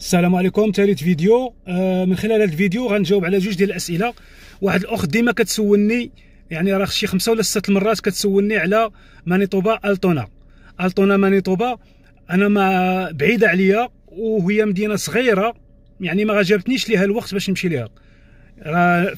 السلام عليكم ثالث فيديو آه من خلال هذا الفيديو غنجاوب على جوج ديال الاسئله واحد الاخت ديما كتسولني يعني راه شي خمسه ولا سته المرات كتسولني على مانيطوبا التونا التونا مانيطوبا انا ما بعيده عليا وهي مدينه صغيره يعني ما جابتنيش ليها الوقت باش نمشي ليها راه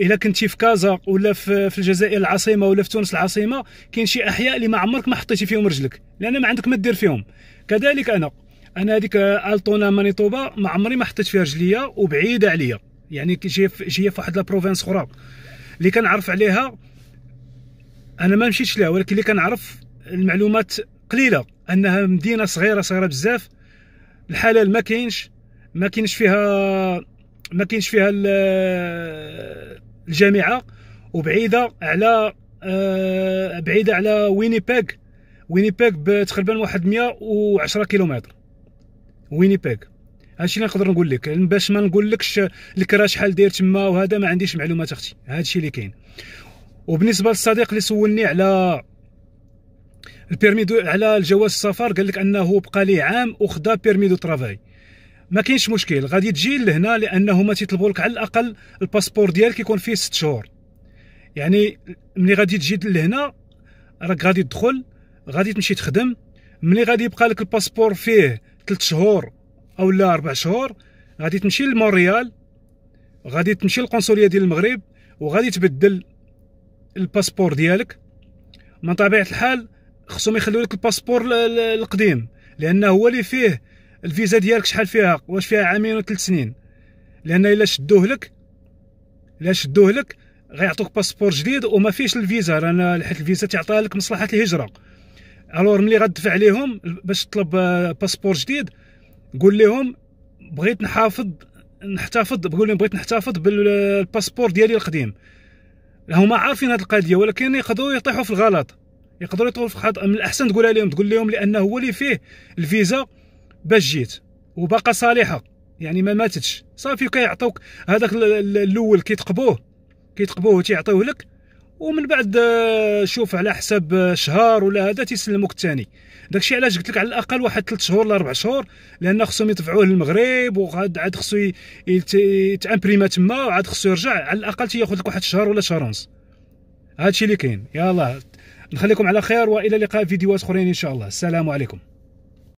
الا كنتي في كازا ولا في الجزائر العاصمه ولا في تونس العاصمه كاين شي احياء اللي ما عمرك ما حطيتي فيهم رجلك لان ما عندك ما دير فيهم كذلك انا انا هذيك التونا مانيتوبا ما عمري ما حطيت فيها رجليا وبعيده عليا يعني جايه جايه في واحد لابروفانس اخرى اللي كنعرف عليها انا ما مشيتش لها ولكن اللي كنعرف المعلومات قليله انها مدينه صغيره صغيره بزاف الحلال ما كاينش ما كاينش فيها ما كاينش فيها الجامعه وبعيده على آه، بعيده على وينيبيغ وينيبيغ تقريبا واحد 110 كيلومتر وينيبيغ هادشي اللي نقدر نقول لك باش ما نقولكش الكرا شحال داير تما وهذا ما عنديش معلومات اختي هادشي اللي كاين وبالنسبه للصديق اللي سولني على البيرمي دو على الجواز السفر قال لك انه بقى ليه عام وخدا بيرمي دو ترافاي ما كاينش مشكل غادي تجي لهنا لانه ما تيطلبوا لك على الاقل الباسبور ديالك يكون فيه 6 شهور يعني ملي غادي تجي لهنا راك غادي تدخل غادي تمشي تخدم ملي غادي يبقى لك الباسبور فيه 3 شهور او لا 4 شهور غادي تمشي لمونريال غادي تمشي للقنصليه ديال المغرب وغادي تبدل الباسبور ديالك من طبيعه الحال خصهم يخليو لك الباسبور القديم لانه هو اللي فيه الفيزا ديالك شحال فيها واش فيها عامين ولا ثلاث سنين لان الا شدوه لك الا شدوه لك غيعطوك باسبور جديد وما فيش الفيزا لان حيت الفيزا تعطيها لك مصلحه الهجره الور ملي غدفع عليهم باش تطلب آه, باسبور جديد قول لهم بغيت نحافظ نحتفظ بقول لهم بغيت نحتفظ بالباسبور ديالي القديم هما عارفين هذه القضيه ولكن يقدروا يطيحوا في الغلط يقدروا يطيحوا في خطأ من الاحسن تقولها لهم تقول لهم لانه هو اللي فيه الفيزا باش جيت وباقا صالحه يعني ما ماتتش صافي كيعطوك هذاك الاول كيتقبوه كيتقبوه تيعطيوه لك ومن بعد آه، شوف على حساب آه، شهر ولا هذا تيسلموك الثاني داكشي علاش قلت لك على الاقل واحد 3 شهور ولا 4 شهور لان خصهم يدفعوه للمغرب وعاد عاد خصو يتامبريما تما وعاد خصو يرجع على الاقل تياخذ لك واحد شهر ولا شهر ونص هادشي اللي كاين يلاه نخليكم على خير والى لقاء فيديوهات اخرين ان شاء الله السلام عليكم